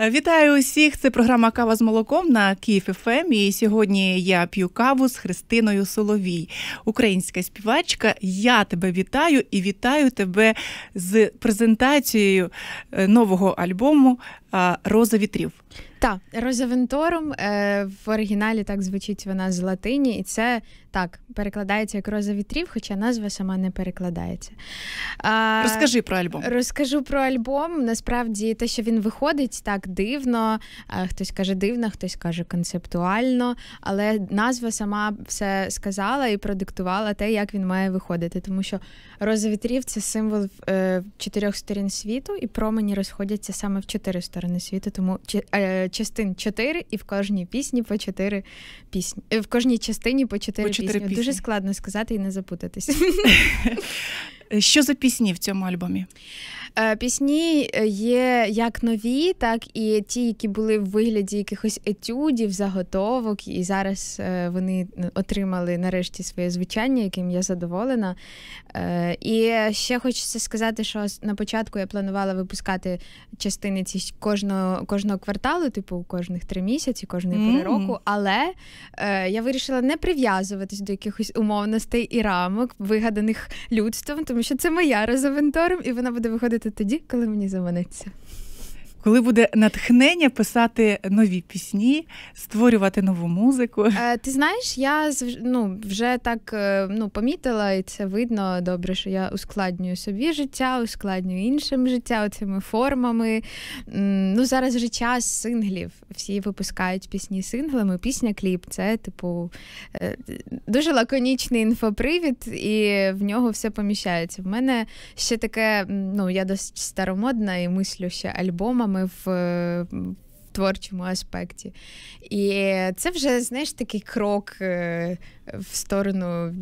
Е, вітаю усіх! Це програма Кава з молоком на Київ ФМ. Ем. І сьогодні я п'ю каву з Христиною Соловій, українська співачка. Я тебе вітаю і вітаю тебе з презентацією е, нового альбому Роза вітрів. Так, Роза Венторум е, в оригіналі так звучить вона з латині, і це так перекладається як Роза вітрів, хоча назва сама не перекладається. Розкажи про альбом. Розкажу про альбом. Насправді, те, що він виходить, так дивно. Хтось каже дивно, хтось каже концептуально, але назва сама все сказала і продиктувала те, як він має виходити. Тому що Роза вітрів це символ е, чотирьох сторін світу, і промені розходяться саме в чотири сторони сторони світу, тому е, частин чотири, і в кожній пісні по чотири пісні. Е, в кожній частині по чотири, пісні. пісні. Дуже складно сказати і не запутатись. Що за пісні в цьому альбомі? Е, пісні е, є як нові, так і ті, які були в вигляді якихось етюдів, заготовок, і зараз е, вони отримали нарешті своє звучання, яким я задоволена. І ще хочеться сказати, що на початку я планувала випускати частини ці кожного кожного кварталу, типу кожних три місяці, кожної mm-hmm. пори року. Але я вирішила не прив'язуватись до якихось умовностей і рамок, вигаданих людством, тому що це моя розавентуром, і вона буде виходити слухати тоді, коли мені заманеться коли буде натхнення писати нові пісні, створювати нову музику? Е, ти знаєш, я ну, вже так е, ну, помітила, і це видно добре, що я ускладнюю собі життя, ускладнюю іншим життя цими формами. Ну, Зараз вже час синглів. Всі випускають пісні синглами, пісня кліп. Це, типу, е, дуже лаконічний інфопривід, і в нього все поміщається. В мене ще таке, ну, я досить старомодна і мислю ще альбомами колегами е, в. Творчому аспекті. І це вже, знаєш, такий крок е, в сторону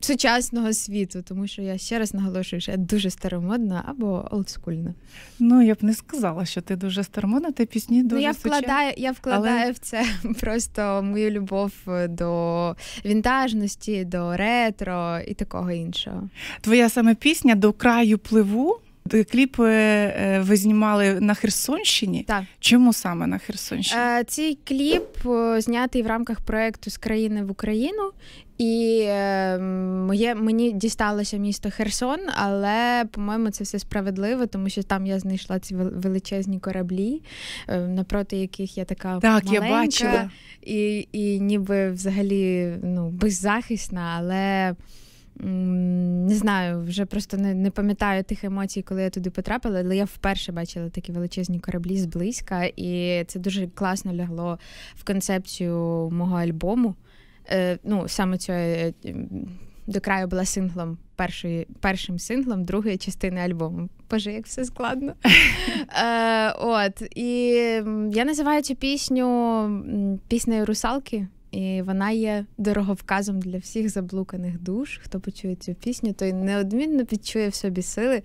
сучасного світу, тому що я ще раз наголошую, що я дуже старомодна або олдскульна. Ну, я б не сказала, що ти дуже старомодна, ти пісні ну, дуже. Ну, Я вкладаю я вкладаю Але... в це просто мою любов е, до вінтажності, до ретро і такого іншого. Твоя саме пісня до краю пливу. Е, кліпи е, ви знімали на Херсонщині. Так. Чому саме на Херсонщині? Е, цей кліп знятий в рамках проєкту з країни в Україну. І моє мені дісталося місто Херсон, але по-моєму це все справедливо, тому що там я знайшла ці величезні кораблі, е, напроти яких я така так, маленька я бачила. і і ніби взагалі ну, беззахисна, але. Не знаю, вже просто не не пам'ятаю тих емоцій, коли я туди потрапила, але я вперше бачила такі величезні кораблі зблизька, і це дуже класно лягло в концепцію мого альбому. Е, Ну, саме цього е, до краю була синглом, першої, першим синглом другої частини альбому. Боже, як все складно. Е, От і я називаю цю пісню піснею русалки. І вона є дороговказом для всіх заблуканих душ. Хто почує цю пісню, той неодмінно відчує в собі сили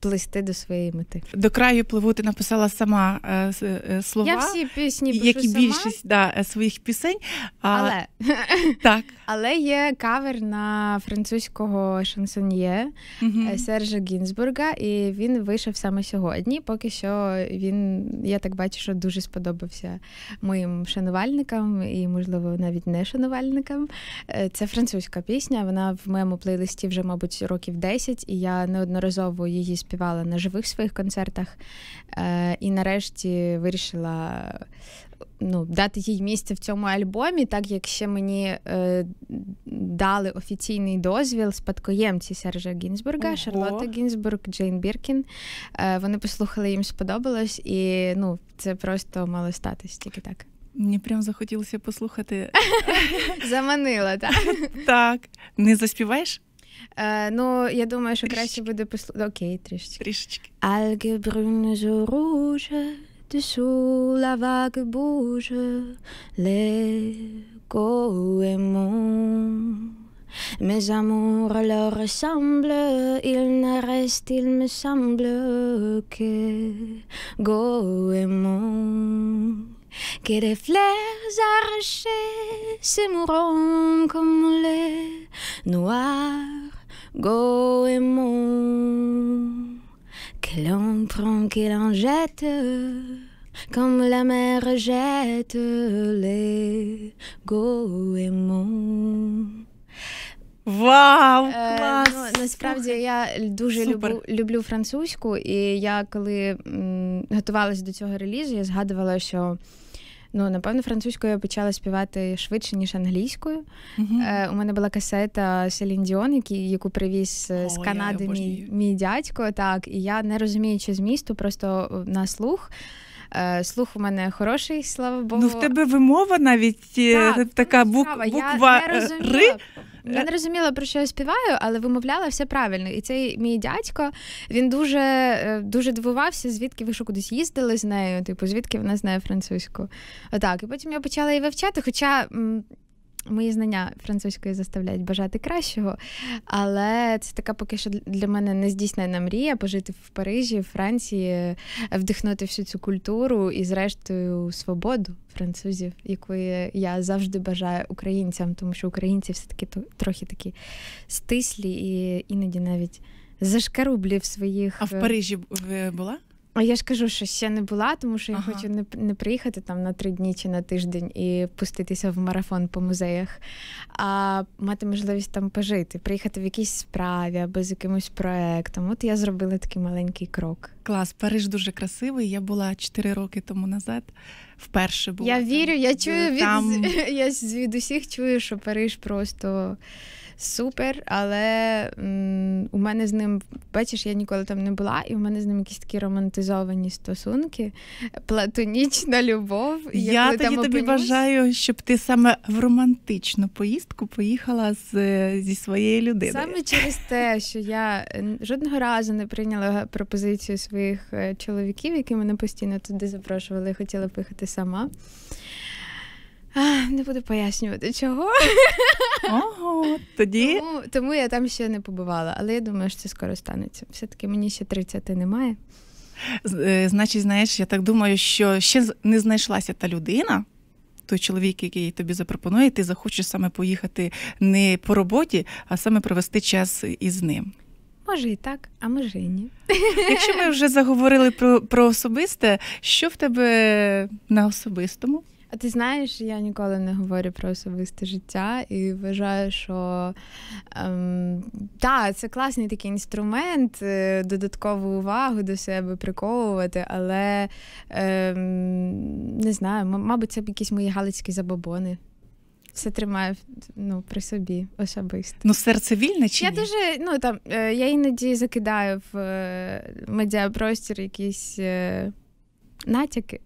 плисти до своєї мети. До краю пливу ти написала сама е, е слова. Я всі пісні пишу як і більшість Да, е, своїх пісень. А... Але так. Але є кавер на французького шансоньє угу. Сержа Гінзбурга, і він вийшов саме сьогодні. Поки що він, я так бачу, що дуже сподобався моїм шанувальникам і, можливо, навіть не шанувальникам. Це французька пісня. Вона в моєму плейлисті вже, мабуть, років 10, і я неодноразово її співала співала на живих своїх концертах. Е, І нарешті вирішила ну, дати їй місце в цьому альбомі, так як ще мені е, дали офіційний дозвіл спадкоємці Сержа Гінзбурга, Ого. Шарлотта Гінзбург, Джейн Біркін. Е, Вони послухали, їм сподобалось, і ну, це просто мало статись тільки так. Мені прям захотілося послухати. Заманила, так? Так. Не заспіваєш? Е, ну, я думаю, що краще буде послухати. Окей, трішечки. Трішечки. brunes et rouge, dessous la vague bouge, l'écho est mon. Mes amours leur ressemblent, il ne reste, il me semble, que mon que des fleurs arrachées se mourront comme les noirs goémons que l'on prend, que l'on jette, comme la mer jette les goémons. Вау! клас! Насправді я дуже люблю люблю французьку, і я коли готувалася до цього релізу, я згадувала, що ну, напевно французькою я почала співати швидше, ніж англійською. uh У мене була касета Селін Діон, яку привіз oh, з Канади yeah, мій, мій дядько. Так, І я не розуміючи змісту, просто е, на слух. Слух у мене хороший, слава Богу. Ну в тебе вимова навіть так, така бук... буква я не Ри. Е. Я не розуміла, про що я співаю, але вимовляла все правильно. І цей мій дядько він дуже е, дуже дивувався, звідки ви що кудись їздили з нею, типу, звідки вона знає французьку. Отак. І потім я почала її вивчати, хоча мої знання французької заставляють бажати кращого, але це така поки що для мене нездійснена мрія пожити в Парижі, в Франції, вдихнути всю цю культуру і, зрештою, свободу французів, якої я завжди бажаю українцям, тому що українці все таки трохи такі стислі і іноді навіть зашкарублі в своїх. А в е, Парижі була? А я ж кажу, що ще не була, тому що я хочу не не приїхати там на три дні чи на тиждень і пуститися в марафон по музеях, а мати можливість там пожити, приїхати в якійсь справі або з якимось проектом. От я зробила такий маленький крок. Клас, Париж дуже красивий. Я була 4 роки тому назад. Вперше була. Я вірю, я чую там... від я від усіх чую, що Париж просто супер, але м, у мене з ним, бачиш, я ніколи там не була, і у мене з ним якісь такі романтизовані стосунки, платонічна любов. я тоді там тобі опинюсь... бажаю, щоб ти саме в романтичну поїздку поїхала з, е, зі своєю людиною. Саме через те, що я е, жодного разу не прийняла пропозицію своїх е, чоловіків, які мене постійно туди запрошували, хотіла поїхати сама. Не буду пояснювати, чого. Ого, тоді. Тому, тому я там ще не побувала, але я думаю, що це скоро станеться. Все-таки мені ще 30 немає. Е, значить, знаєш, я так думаю, що ще не знайшлася та людина, той чоловік, який тобі запропонує, ти захочеш саме поїхати не по роботі, а саме провести час із ним. Може і так, а може і ні. Якщо ми вже заговорили про, про особисте, що в тебе на особистому? А ти знаєш, я ніколи не говорю про особисте життя і вважаю, що ем, та, це класний такий інструмент, е, додаткову увагу до себе приковувати, але ем, не знаю, м- мабуть, це б якісь мої галицькі забобони. Все тримаю ну, при собі особисто. Ну, серце вільне чи? Я ні? дуже ну там е, я іноді закидаю в е, медіапростір якісь е, натяки.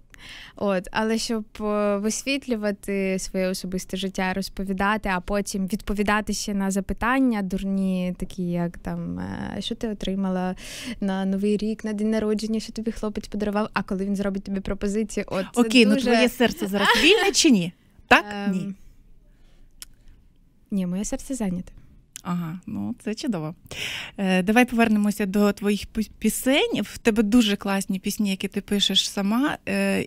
От, Але щоб е, висвітлювати своє особисте життя, розповідати, а потім відповідати ще на запитання, дурні, такі як там, е, що ти отримала на новий рік, на день народження, що тобі хлопець подарував, а коли він зробить тобі пропозиції, от це Окей, ну дуже... ну твоє серце зараз вільне чи ні? Так? Ем... Ні. Ні, моє серце зайняте. Ага, ну це чудово. Е, Давай повернемося до твоїх пісень. В тебе дуже класні пісні, які ти пишеш сама. Е,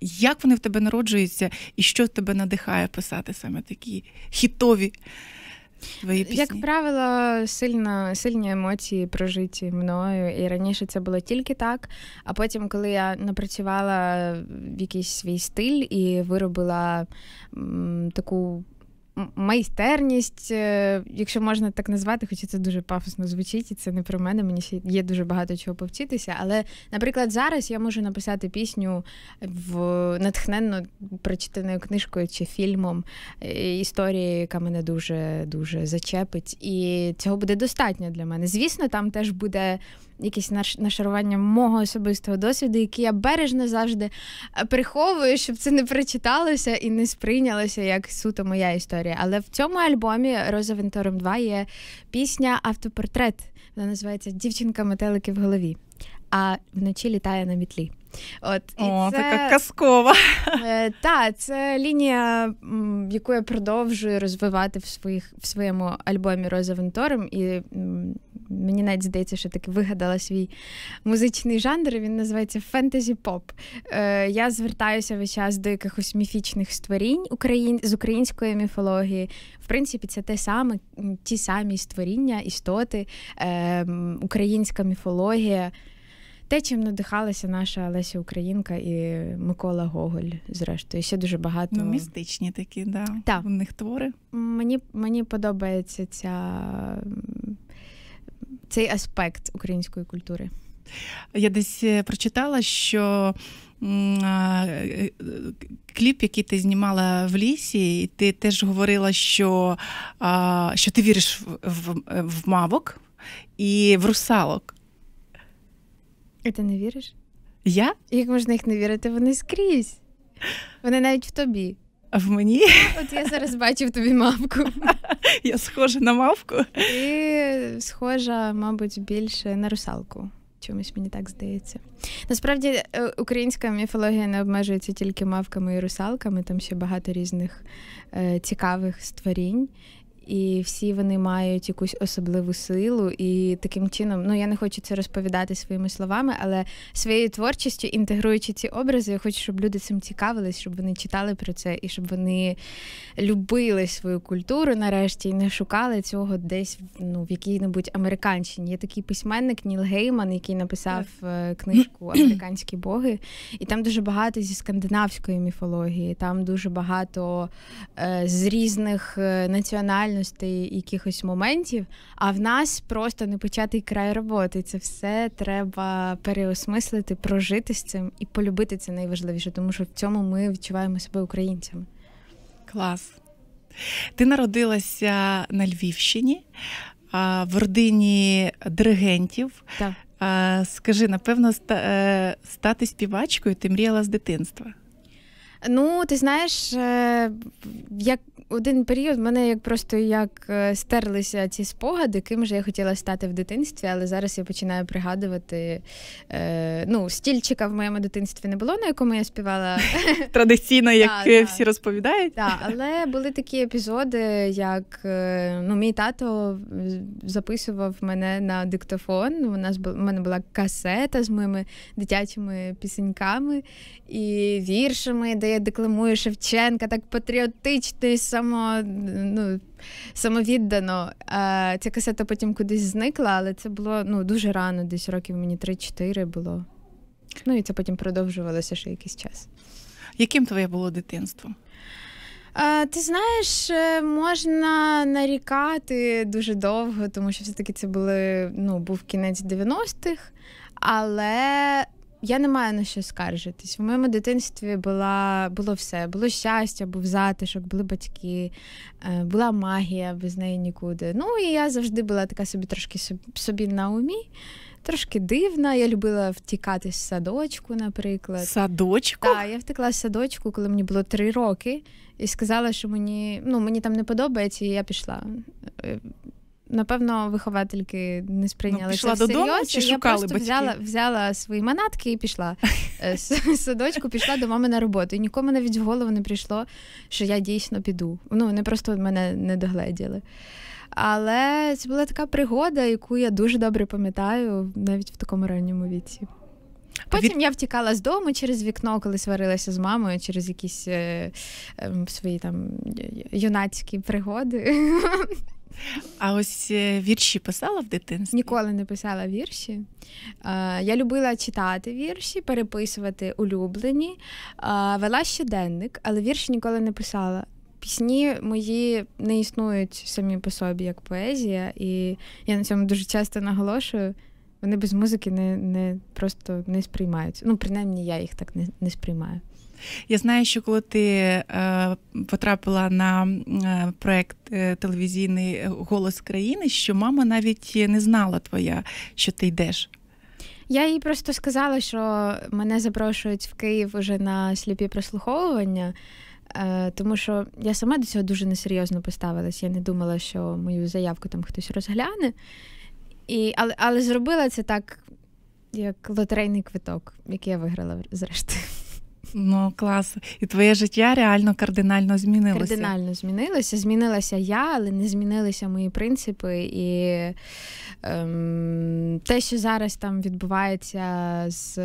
Як вони в тебе народжуються, і що тебе надихає писати саме такі хітові твої пісні? Як правило, сильно, сильні емоції прожиті мною. І раніше це було тільки так. А потім, коли я напрацювала в якийсь свій стиль і виробила м, таку майстерність, е, якщо можна так назвати, хоча це дуже пафосно звучить, і це не про мене. Мені ще є дуже багато чого повчитися. Але, наприклад, зараз я можу написати пісню в натхненно прочитаною книжкою чи фільмом е, історії, яка мене дуже дуже зачепить, і цього буде достатньо для мене. Звісно, там теж буде якісь нашарування мого особистого досвіду, які я бережно завжди е, приховую, щоб це не прочиталося і не сприйнялося як суто моя історія. Але в цьому альбомі Розавентором 2 є пісня Автопортрет. Вона називається Дівчинка метелики в голові. А вночі літає на мітлі. От і О, це, така казкова. Е, та, це лінія, м, яку я продовжую розвивати в своїх в своєму альбомі Роза Вентором. І м, мені навіть здається, що таки вигадала свій музичний жанр. Він називається фентезі поп. Е, я звертаюся весь час до якихось міфічних створінь україн... з української міфології. В принципі, це те саме, ті самі створіння, істоти, е, українська міфологія. Те, чим надихалася наша Леся Українка і Микола Гоголь, зрештою, ще дуже багато. Ну, Містичні такі, да. Так. У них твори. Мені мені подобається ця цей аспект української культури. Я десь е, прочитала, що е, е, кліп, який ти знімала в лісі, і ти теж говорила, що що ти віриш в, в, в мавок і в русалок. А ти не віриш? Я? Як можна їх не вірити? Вони скрізь. Вони навіть в тобі. А в мені? От я зараз бачив тобі мавку. Я схожа на мавку. Ти схожа, мабуть, більше на русалку. Чомусь мені так здається. Насправді, е, українська міфологія не обмежується тільки мавками і русалками, там ще багато різних е, цікавих створінь і всі вони мають якусь особливу силу. І таким чином, ну я не хочу це розповідати своїми словами, але своєю творчістю, інтегруючи ці образи, я хочу, щоб люди цим цікавились, щоб вони читали про це і щоб вони любили свою культуру нарешті і не шукали цього десь ну, в якій-небудь американщині. Є такий письменник Ніл Гейман, який написав е, книжку Американські боги, і там дуже багато зі скандинавської міфології, там дуже багато е, з різних е, національних банальностей якихось моментів, а в нас просто не початий край роботи. Це все треба переосмислити, прожити з цим і полюбити це найважливіше, тому що в цьому ми відчуваємо себе українцями. Клас. Ти народилася на Львівщині в родині диригентів. Так. Скажи, напевно, е, стати співачкою ти мріяла з дитинства. Ну, ти знаєш, е, як один період в мене як просто як е, стерлися ці спогади, ким же я хотіла стати в дитинстві, але зараз я починаю пригадувати. Е, ну, стільчика в моєму дитинстві не було, на якому я співала традиційно, як да, всі да. розповідають. Так, да, Але були такі епізоди, як ну, мій тато записував мене на диктофон. У нас у мене була касета з моїми дитячими пісеньками і віршами, де коли декламує Шевченка, так патріотично і само, ну, самовіддано. А, Ця касета потім кудись зникла, але це було ну, дуже рано, десь років мені 3-4 було. Ну і це потім продовжувалося ще якийсь час. Яким твоє було дитинство? А, Ти знаєш, е, можна нарікати дуже довго, тому що все-таки це були ну, був кінець 90-х, але я не маю на що скаржитись. В моєму дитинстві була, було все. Було щастя, був затишок, були батьки, е, була магія, без неї нікуди. Ну і я завжди була така собі трошки собі на умі. Трошки дивна, я любила втікати з садочку, наприклад. Садочку? Так, я втекла з садочку, коли мені було три роки, і сказала, що мені ну, мені там не подобається, і я пішла. Е, напевно, виховательки не сприйняли ну, пішла це додому, всерйоз. Чи я просто батьки? взяла взяла свої манатки і пішла з е, садочку, пішла до мами на роботу. І нікому навіть в голову не прийшло, що я дійсно піду. Ну, вони просто мене не догледіли. Але це була така пригода, яку я дуже добре пам'ятаю навіть в такому ранньому віці. Потім я втікала з дому через вікно, коли сварилася з мамою через якісь е, е, свої там юнацькі пригоди. А ось е, вірші писала в дитинстві? Ніколи не писала вірші. Я любила читати вірші, переписувати улюблені, вела щоденник, але вірші ніколи не писала. Пісні мої не існують самі по собі як поезія, і я на цьому дуже часто наголошую. Вони без музики не не просто не сприймаються. Ну, принаймні, я їх так не, не сприймаю. Я знаю, що коли ти е, потрапила на е, проект е, телевізійний е, Голос країни, що мама навіть не знала твоя, що ти йдеш. Я їй просто сказала, що мене запрошують в Київ уже на сліпі прослуховування, е, тому що я сама до цього дуже несерйозно поставилась. Я не думала, що мою заявку там хтось розгляне. І, Але але зробила це так, як лотерейний квиток, який я виграла зрештою. Ну, клас. І твоє життя реально кардинально змінилося. Кардинально змінилося. Змінилася я, але не змінилися мої принципи. І ем, те, що зараз там відбувається з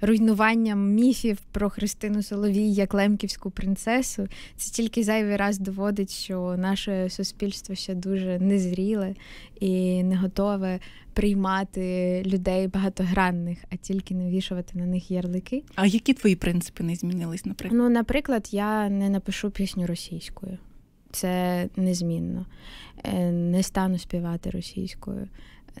руйнуванням міфів про Христину Соловій як лемківську принцесу, це тільки зайвий раз доводить, що наше суспільство ще дуже незріле і не готове приймати людей багатогранних, а тільки навішувати на них ярлики. А які твої принципи не змінились, наприклад? Ну, наприклад, я не напишу пісню російською. Це незмінно. Е, не стану співати російською,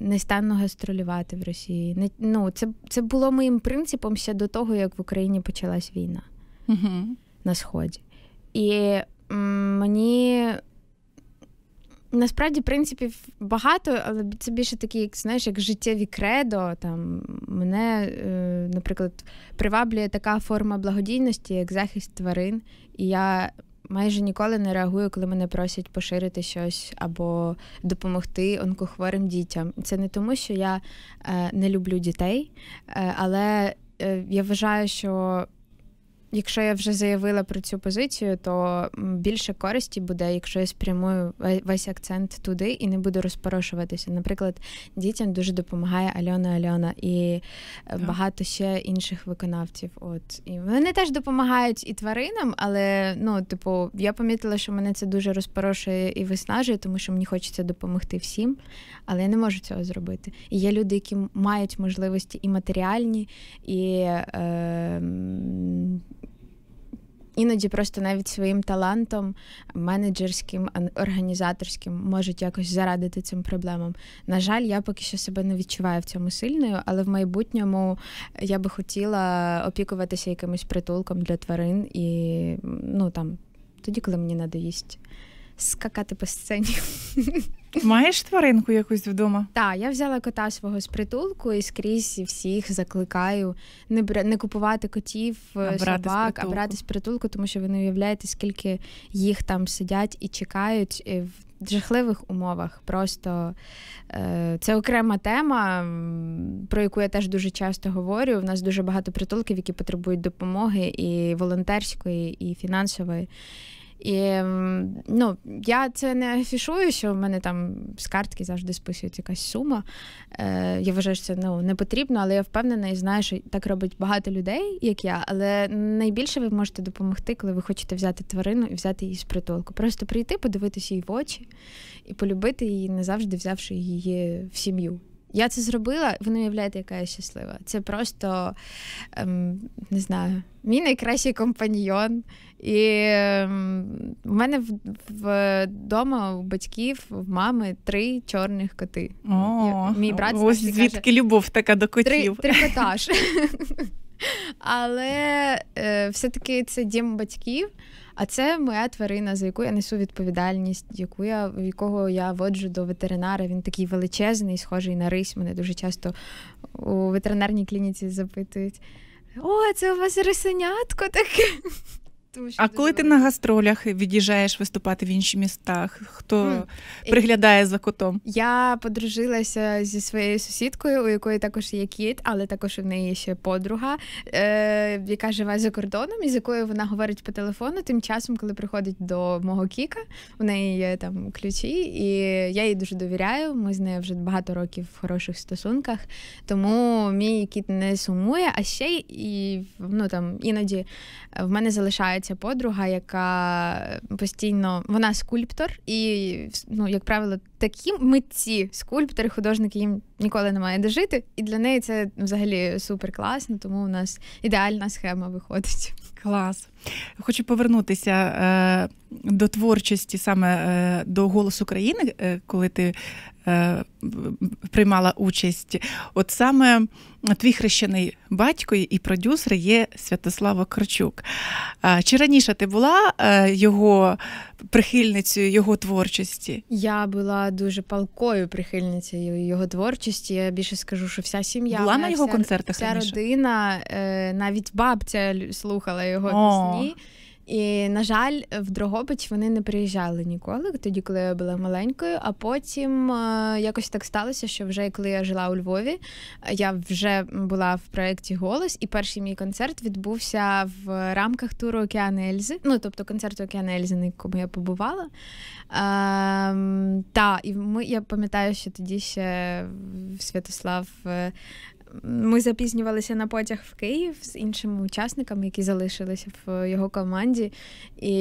не стану гастролювати в Росії. Не, ну, Це це було моїм принципом ще до того, як в Україні почалась війна угу. на Сході. І м, мені Насправді принципів багато, але це більше такі, як знаєш, як життєві кредо. Там мене, е, наприклад, приваблює така форма благодійності, як захист тварин. І я майже ніколи не реагую, коли мене просять поширити щось або допомогти онкохворим дітям. Це не тому, що я е, не люблю дітей, е, але я вважаю, що Якщо я вже заявила про цю позицію, то більше користі буде, якщо я спрямую весь акцент туди і не буду розпорошуватися. Наприклад, дітям дуже допомагає Альона Альона і е, так. багато ще інших виконавців. От і вони теж допомагають і тваринам, але ну, типу, я помітила, що мене це дуже розпорошує і виснажує, тому що мені хочеться допомогти всім, але я не можу цього зробити. І є люди, які мають можливості і матеріальні, і. Е, іноді просто навіть своїм талантом, менеджерським, організаторським можуть якось зарадити цим проблемам. На жаль, я поки що себе не відчуваю в цьому сильною, але в майбутньому я би хотіла опікуватися якимось притулком для тварин і ну там тоді, коли мені надоїсть скакати по сцені. Маєш тваринку якусь вдома? Так, я взяла кота свого з притулку і скрізь всіх закликаю не бра... не купувати котів, е, а собак, а брати з притулку, тому що ви не уявляєте, скільки їх там сидять і чекають е, в жахливих умовах. Просто е, це окрема тема, про яку я теж дуже часто говорю. У нас дуже багато притулків, які потребують допомоги і волонтерської, і фінансової. І ну, я це не афішую, що в мене там з картки завжди списується якась сума. Е, Я вважаю, що це ну, не потрібно, але я впевнена і знаю, що так робить багато людей, як я. Але найбільше ви можете допомогти, коли ви хочете взяти тварину і взяти її з притулку. Просто прийти, подивитися їй в очі і полюбити її, не завжди взявши її в сім'ю. Я це зробила, ви не уявляєте, яка я щаслива. Це просто ем, не знаю, мій найкращий компаньйон. І ем, в мене вдома у батьків, в мами три чорних коти. О, Мій брат ось звідки каже, любов така до котів. Три, три Але е, все-таки це дім батьків. А це моя тварина, за яку я несу відповідальність, яку я якого я воджу до ветеринара. Він такий величезний, схожий на рись. Мене дуже часто у ветеринарній клініці запитують: о, це у вас рисенятко таке. Тому що а коли ти на гастролях від'їжджаєш виступати в інші містах, хто mm. приглядає за котом? Я подружилася зі своєю сусідкою, у якої також є кіт, але також у неї ще подруга, е, яка живе за кордоном, і з якою вона говорить по телефону. Тим часом, коли приходить до мого кіка, у неї є там ключі, і я їй дуже довіряю. Ми з нею вже багато років в хороших стосунках, тому мій кіт не сумує. А ще і ну там іноді в мене залишається Ця подруга, яка постійно вона скульптор, і ну, як правило, такі митці, скульптори, художники їм ніколи немає де жити, і для неї це взагалі супер класно, тому у нас ідеальна схема виходить. Клас. Хочу повернутися е, до творчості, саме е, до голосу країни, е, коли ти е, приймала участь. От саме твій хрещений батько і продюсер є Святослава Корчук. Чи раніше ти була е, його прихильницею його творчості? Я була дуже палкою прихильницею його творчості. Я більше скажу, що вся сім'я була на його концертах. Вся раніше? родина, е, навіть бабця слухала його пісні. І, на жаль, в Дрогобич вони не приїжджали ніколи, тоді, коли я була маленькою. А потім е, якось так сталося, що вже коли я жила у Львові, я вже була в проєкті Голос, і перший мій концерт відбувся в рамках туру Океан Ельзи. Ну, тобто концерту Океан Ельзи, на якому я побувала. Ем, та, і ми, я пам'ятаю, що тоді ще Святослав е, ми запізнювалися на потяг в Київ з іншими учасниками, які залишилися в його команді, і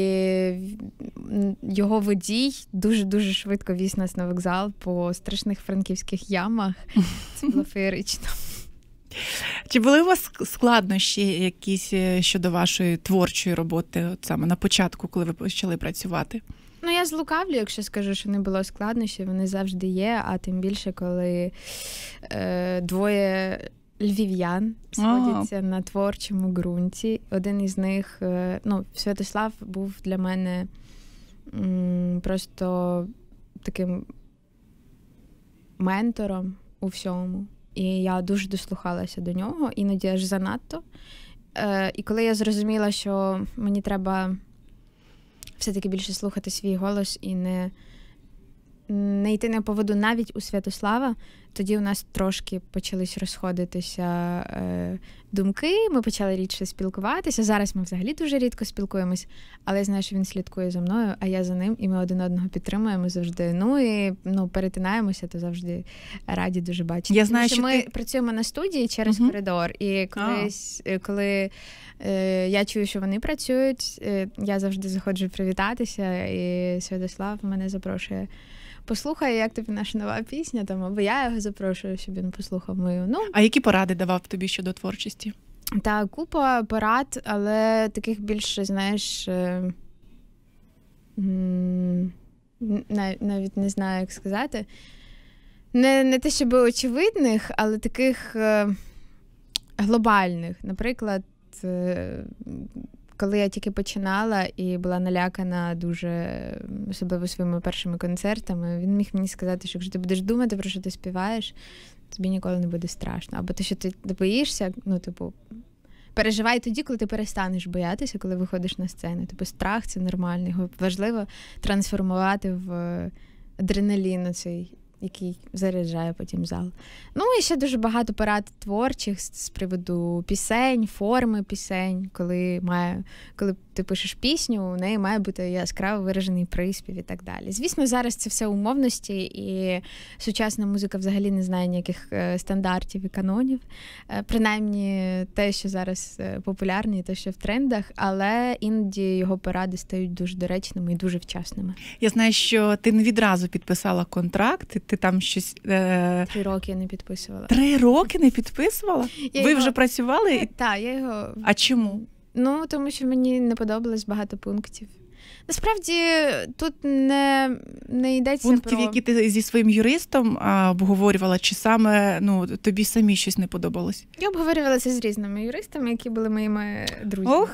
його водій дуже-дуже швидко віз нас на вокзал по страшних франківських ямах. Це було феєрично. Чи були у вас складнощі якісь е, щодо вашої творчої роботи, от саме на початку, коли ви почали працювати? Ну, я злукавлю, якщо скажу, що не було складнощів, вони завжди є, а тим більше, коли е, двоє львів'ян сходяться ага. на творчому ґрунті. Один із них, е, ну, Святослав був для мене м, просто таким ментором у всьому. І я дуже дослухалася до нього, іноді аж занадто. Е, І коли я зрозуміла, що мені треба все-таки більше слухати свій голос і не не йти на поводу навіть у Святослава, тоді у нас трошки почались розходитися е, думки. Ми почали рідше спілкуватися. Зараз ми взагалі дуже рідко спілкуємось, але знаєш, він слідкує за мною, а я за ним, і ми один одного підтримуємо завжди. Ну і ну перетинаємося, то завжди раді дуже бачити. Я знаю, Тому, що, що ми працюємо на студії через uh коридор. І колись, е, коли е, я чую, що вони працюють, е, я завжди заходжу привітатися, і Святослав мене запрошує послухай, як тобі наша нова пісня, там або я його запрошую, щоб він послухав мою. Ну а які поради давав тобі щодо творчості? Та купа парад, але таких більше, знаєш, е, навіть не знаю, як сказати. Не не те, щоб очевидних, але таких е, глобальних. Наприклад, е, коли я тільки починала і була налякана дуже особливо своїми першими концертами, він міг мені сказати, що якщо ти будеш думати про що ти співаєш, тобі ніколи не буде страшно. Або те, що ти боїшся, ну типу. Переживай тоді, коли ти перестанеш боятися, коли виходиш на сцену. Тобто страх це нормальний, його важливо трансформувати в е, адреналін цей який заряджає потім зал. Ну і ще дуже багато порад творчих з приводу пісень, форми пісень. Коли має, коли ти пишеш пісню, у неї має бути яскраво виражений приспів і так далі. Звісно, зараз це все умовності, і сучасна музика взагалі не знає ніяких е, стандартів і канонів. Е, принаймні те, що зараз е, популярне, і те, що в трендах, але іноді його поради стають дуже доречними і дуже вчасними. Я знаю, що ти не відразу підписала контракт ти там щось. Е... Три роки я не підписувала. Три роки не підписувала? Я Ви його... вже працювали? Так, я його. А чому? Ну, тому що мені не подобалось багато пунктів. Насправді тут не не йдеться пунктів, про... які ти зі своїм юристом а, обговорювала, чи саме ну тобі самі щось не подобалось? Я обговорювалася з різними юристами, які були моїми друзями. Ох,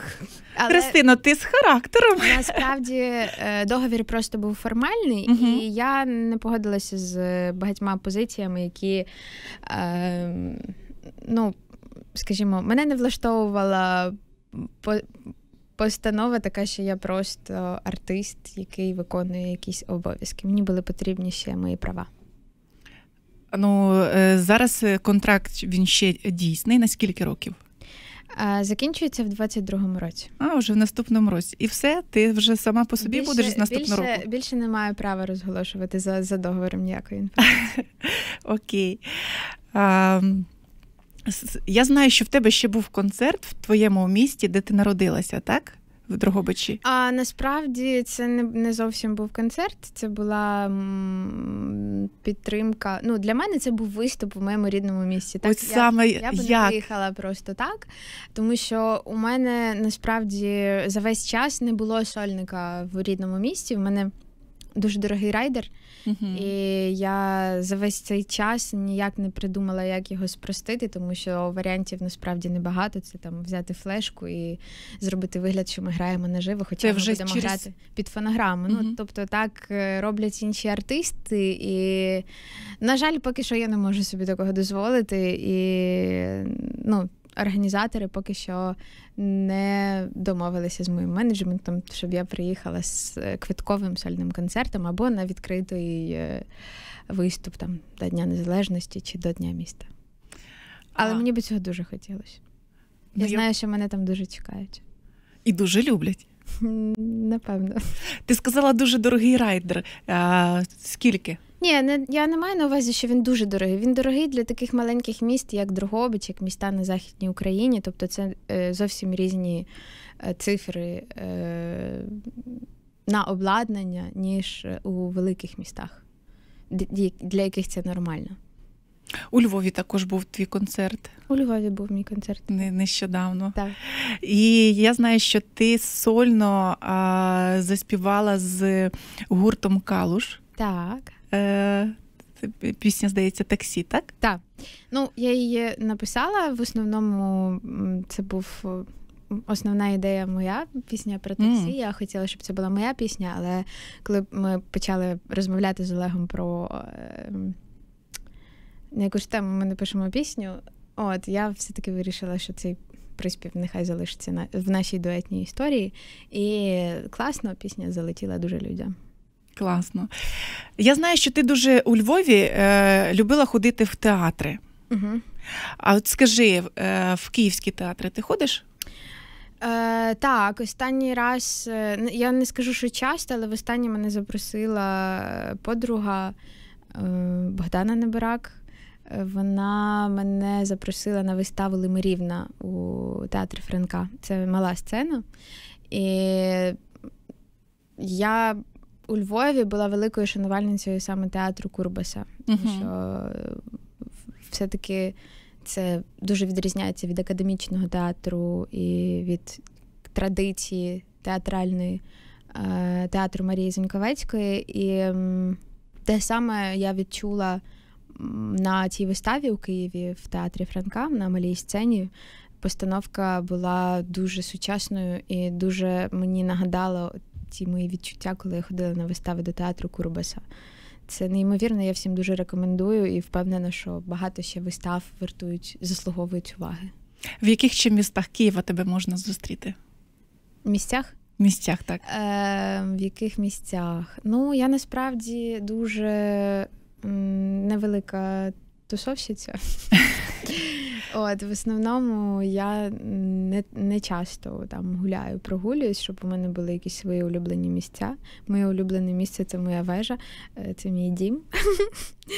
Але... Христина, ти з характером. Насправді е, договір просто був формальний, угу. і я не погодилася з багатьма позиціями, які е, ну, скажімо, мене не влаштовувала. По... Постанова така, що я просто артист, який виконує якісь обов'язки. Мені були потрібні ще мої права. Ну е, зараз е, контракт він ще дійсний. На скільки років? Закінчується в 22-му році. А вже в наступному році. І все, ти вже сама по собі більше, будеш з наступного більше, року. Більше не маю права розголошувати за за договором ніякої інформації. Окей. okay. um... Я знаю, що в тебе ще був концерт в твоєму місті, де ти народилася, так? В Другобичі. А насправді це не не зовсім був концерт, це була підтримка. Ну, Для мене це був виступ у моєму рідному місті. Так, Ось саме я б як? не виїхала просто так, тому що у мене насправді за весь час не було сольника в рідному місті. У мене дуже дорогий райдер. Uh-huh. І я за весь цей час ніяк не придумала, як його спростити, тому що варіантів насправді небагато. Це там взяти флешку і зробити вигляд, що ми граємо наживо, хоча Це ми будемо через... грати під фонограму. Uh-huh. Ну тобто так е, роблять інші артисти, і на жаль, поки що я не можу собі такого дозволити. І ну організатори поки що не домовилися з моїм менеджментом, щоб я приїхала з е, квитковим сольним концертом або на відкритий е, виступ там до Дня Незалежності чи до Дня міста. Але а... мені би цього дуже хотілося. Ну, я ну, знаю, що мене там дуже чекають. І дуже люблять. Напевно. Ти сказала дуже дорогий райдер. А, Скільки? Ні, не я не маю на увазі, що він дуже дорогий. Він дорогий для таких маленьких міст, як Другобич, як міста на Західній Україні. Тобто це е, зовсім різні е, цифри е, на обладнання, ніж е, у великих містах, для яких це нормально. У Львові також був твій концерт. У Львові був мій концерт. Нещодавно. Так. І я знаю, що ти сольно а, заспівала з гуртом Калуш. Так. Е, Пісня здається таксі, так? Так. Ну, я її написала. В основному це був е, основна ідея моя пісня про таксі. Mm. Я хотіла, щоб це була моя пісня, але коли ми почали розмовляти з Олегом про е, ем, на ну, тему ми напишемо пісню, от я все-таки вирішила, що цей приспів нехай залишиться на в нашій дуетній історії. І класно пісня залетіла дуже людям. Класно. Я знаю, що ти дуже у Львові е, любила ходити в театри. Угу. А от скажи, е, в київські театри ти ходиш? Е, так, останній раз е, я не скажу, що часто, але в останній мене запросила е, подруга е, Богдана Небирак. Е, вона мене запросила на виставу Лимирівна у театрі Франка. Це мала сцена. І я у Львові була великою шанувальницею саме театру Курбаса. uh Що е, все-таки це дуже відрізняється від академічного театру і від традиції театральної е, театру Марії Зіньковецької. І те саме я відчула на цій виставі у Києві в театрі Франка на малій сцені. Постановка була дуже сучасною і дуже мені нагадала ті мої відчуття, коли я ходила на вистави до театру Курбаса. Це неймовірно, я всім дуже рекомендую і впевнена, що багато ще вистав вартують, заслуговують уваги. В яких ще містах Києва тебе можна зустріти? Місцях? Місцях, так. Е, В яких місцях? Ну, я насправді дуже невелика тусовщиця. От в основному я не не часто там гуляю, прогулююсь, щоб у мене були якісь свої улюблені місця. Моє улюблене місце це моя вежа, е, це мій дім.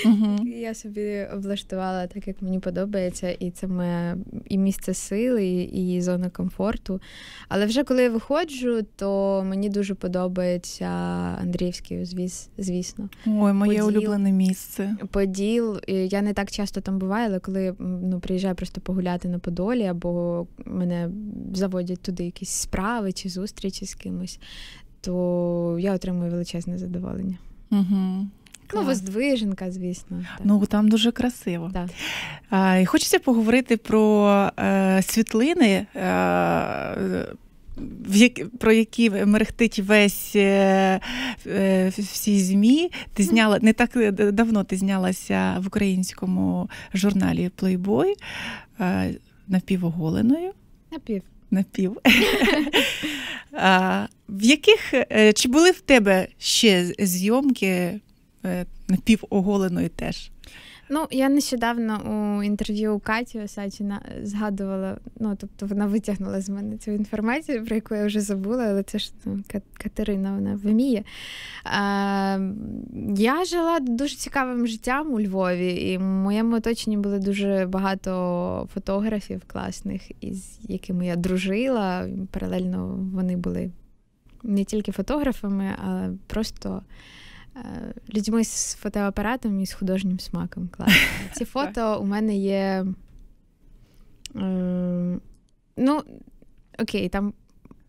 uh Я собі облаштувала так, як мені подобається, і це моє і місце сили, і, і зона комфорту. Але вже коли я виходжу, то мені дуже подобається Андріївський звіс, звісно. Ой, моє Поділ. улюблене місце. Поділ. Я не так часто там буваю, але коли ну, приїжджаю просто погуляти на Подолі, або мене заводять туди якісь справи чи зустрічі з кимось, то я отримую величезне задоволення. Угу. Клас. Ну, Воздвиженка, звісно. Так. Ну там дуже красиво. Да. А, і Хочеться поговорити про е, світлини. Е, в як про які мерехтить весь е, е, всі змі. Ти зняла не так е, давно ти знялася в українському журналі Playboy напівоголеною. Напів. Напів. а, в яких чи були в тебе ще зйомки напівоголеної теж? Ну я нещодавно у інтерв'ю Каті Осадчина згадувала. Ну тобто вона витягнула з мене цю інформацію, про яку я вже забула, але це ж ну, Катерина вона вміє. А, Я жила дуже цікавим життям у Львові, і в моєму оточенні було дуже багато фотографів класних, із якими я дружила. Паралельно вони були не тільки фотографами, але просто. Е, людьми з фотоапаратом і з художнім смаком. Клас. Ці фото у мене є. Е, ну, окей, там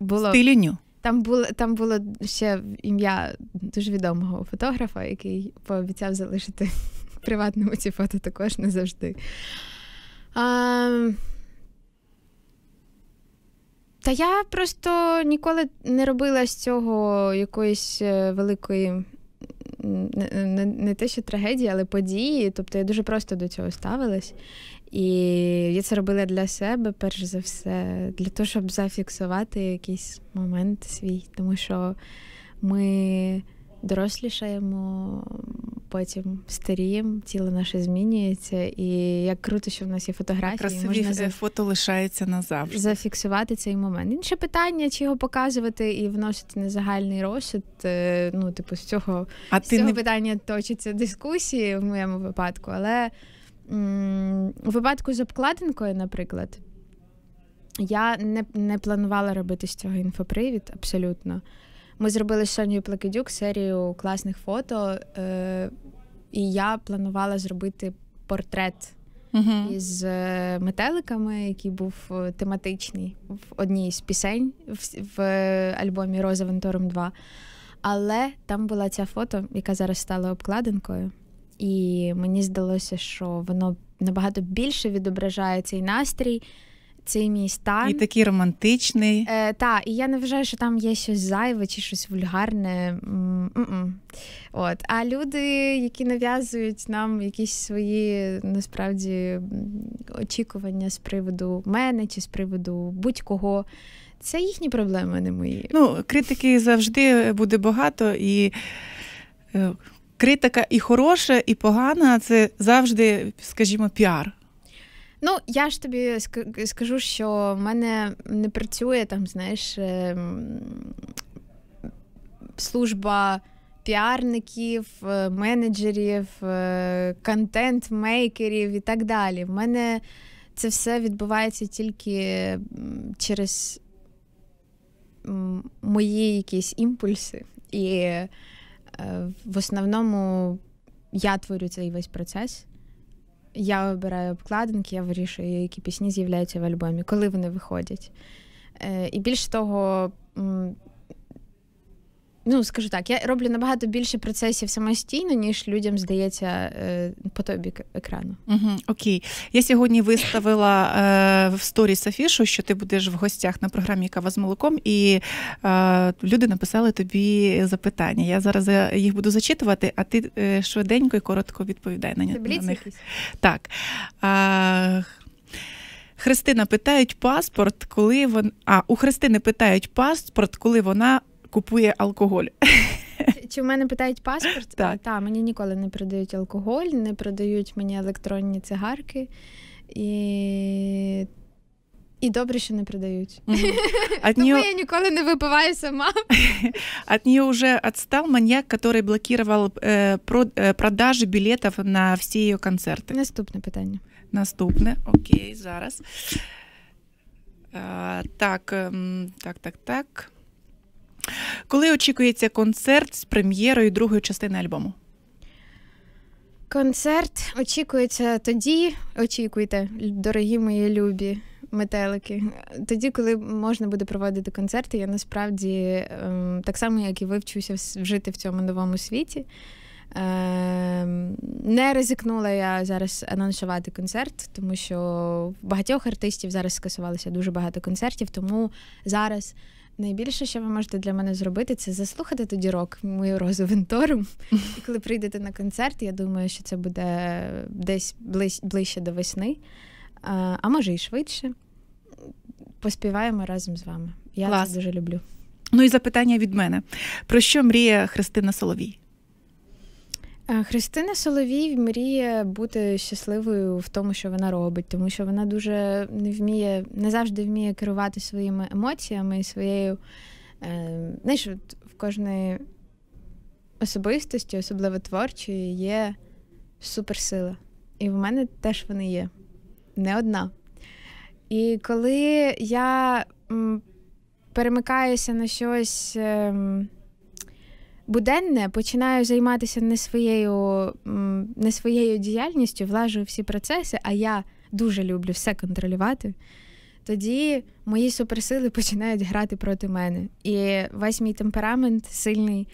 було. Стиліню. Там було там було ще ім'я дуже відомого фотографа, який пообіцяв залишити приватному ці фото також не завжди. А, е, Та я просто ніколи не робила з цього якоїсь великої не, не те, що трагедії, але події. Тобто я дуже просто до цього ставилась. І я це робила для себе, перш за все, для того, щоб зафіксувати якийсь момент свій, тому що ми дорослішаємо, потім старіємо, тіло наше змінюється. І як круто, що в нас є фотографії. Красиві можна заф... фото лишається назавжди. Зафіксувати цей момент. Інше питання, чи його показувати і вносити на загальний розсуд. Е, ну, типу, з цього, а з цього не... питання точиться дискусії в моєму випадку, але м- у випадку з обкладинкою, наприклад. Я не не планувала робити з цього інфопривід абсолютно. Ми зробили з Сонію Плакидюк серію класних фото, е, і я планувала зробити портрет uh із е, метеликами, який був е, тематичний в одній з пісень в, в е, альбомі Роза Вентором 2. Але там була ця фото, яка зараз стала обкладинкою. І мені здалося, що воно набагато більше відображає цей настрій ці міста. І такий романтичний. Е, Та, і я не вважаю, що там є щось зайве чи щось вульгарне. От. А люди, які нав'язують нам якісь свої насправді очікування з приводу мене чи з приводу будь-кого. Це їхні проблеми, не мої. Ну, критики завжди буде багато, і е, критика і хороша, і погана це завжди, скажімо, піар. Ну, я ж тобі скажу, що в мене не працює там, знаєш, ем, служба піарників, е, менеджерів, е, контент-мейкерів і так далі. В мене це все відбувається тільки через мої якісь імпульси. І е, в основному я творю цей весь процес я обираю обкладинки, я вирішую, які пісні з'являються в альбомі, коли вони виходять. Е, і більше того, Ну, скажу так, я роблю набагато більше процесів самостійно, ніж людям здається е, по той бік екрану. Угу, Окей. Я сьогодні виставила е, в сторіс афішу, що ти будеш в гостях на програмі Кава з молоком, і е, люди написали тобі запитання. Я зараз е, їх буду зачитувати, а ти е, швиденько і коротко відповідай на, на них. Якісь? Так. Е, Христина питають паспорт, коли вона а у Христини питають паспорт, коли вона купує алкоголь. Чи в мене питають паспорт? Так, Та, мені ніколи не продають алкоголь, не продають мені електронні цигарки. І і добре, що не продають. Тому я ніколи не випиваю сама. От нее вже відстав маньяк, который блокировал е, е, продажи білетів на всі її концерти. Наступне питання. Наступне, окей, зараз. Ем, так, так, так, так. Коли очікується концерт з прем'єрою другої частини альбому? Концерт очікується тоді. Очікуйте, дорогі мої любі метелики. Тоді, коли можна буде проводити концерти, я насправді ем, так само, як і вивчуся вчуся жити в цьому новому світі. Ем, не ризикнула я зараз анонсувати концерт, тому що в багатьох артистів зараз скасувалося дуже багато концертів, тому зараз. Найбільше, що ви можете для мене зробити, це заслухати тоді рок мою розу Венторум. І коли прийдете на концерт, я думаю, що це буде десь ближче до весни, а може і швидше. Поспіваємо разом з вами. Я Клас. це дуже люблю. Ну і запитання від мене: про що мріє Христина Соловій? Е, Христина Соловій мріє бути щасливою в тому, що вона робить, тому що вона дуже не вміє, не завжди вміє керувати своїми емоціями і своєю. Е, знаєш, в кожної особистості, особливо творчої, є суперсила. І в мене теж вони є. Не одна. І коли я перемикаюся на щось. Ем, буденне починаю займатися не своєю не своєю діяльністю, влажу всі процеси, а я дуже люблю все контролювати. Тоді мої суперсили починають грати проти мене. І весь мій темперамент сильний,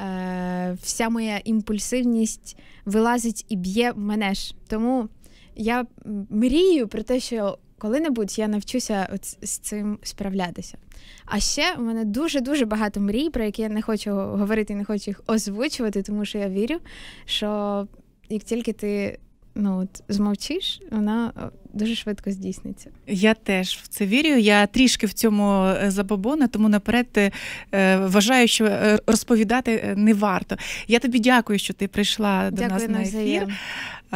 е, вся моя імпульсивність вилазить і б'є мене ж. Тому я мрію про те, що коли-небудь я навчуся з цим справлятися. А ще у мене дуже-дуже багато мрій, про які я не хочу говорити і не хочу їх озвучувати, тому що я вірю, що як тільки ти ну от змовчиш, вона е, дуже швидко здійсниться. Я теж в це вірю. Я трішки в цьому е, забобона, тому наперед е, вважаю, що розповідати не варто. Я тобі дякую, що ти прийшла дякую до нас на ефір.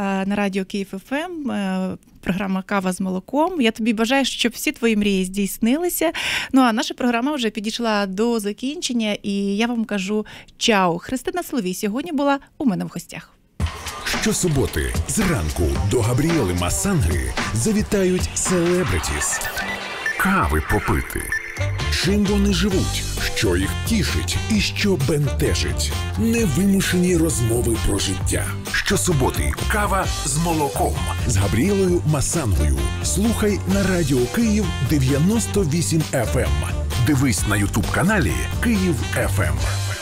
Е, на радіо Київ ФМ. Ем, е, програма Кава з молоком. Я тобі бажаю, щоб всі твої мрії здійснилися. Ну а наша програма вже підійшла до закінчення, і я вам кажу чао! Христина Словій сьогодні була у мене в гостях. Щосуботи зранку до Габріели Масанги завітають селебритіс. Кави попити. Чим вони живуть, що їх тішить і що бентежить, невимушені розмови про життя. Щосуботи кава з молоком з Габріелою Масановою. Слухай на радіо Київ 98 FM. Ем. Дивись на Ютуб каналі Київ ФМ.